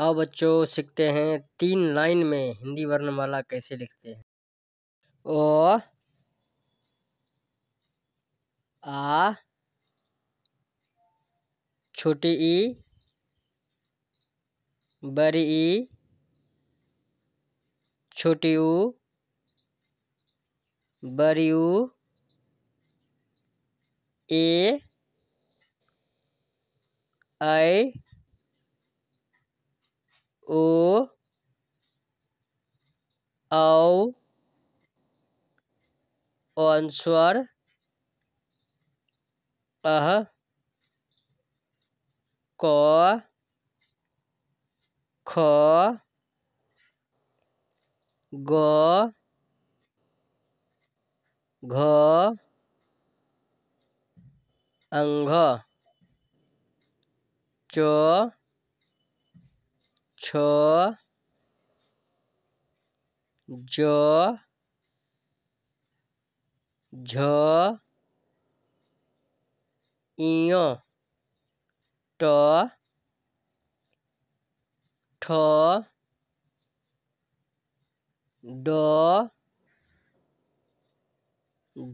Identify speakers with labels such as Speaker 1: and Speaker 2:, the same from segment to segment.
Speaker 1: आओ बच्चों सीखते हैं तीन लाइन में हिंदी वर्णमाला कैसे लिखते हैं ओ आ छोटी ई बड़ी ई छोटी ऊ बड़ी ऊ ए आई ओ औ ऑन अह क ख ग घ अंघ च ছ জ ঝ ইয় ট ঠ ড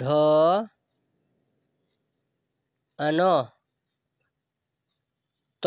Speaker 1: ঢ আন ত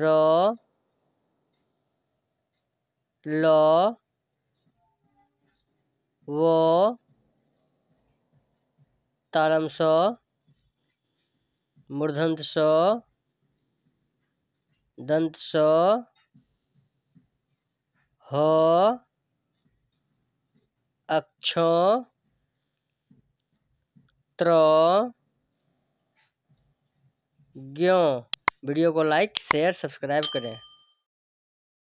Speaker 1: र ल व तारम स मूर्धंत स दंत स ह अक्ष त्र ज्ञ वीडियो को लाइक शेयर सब्सक्राइब करें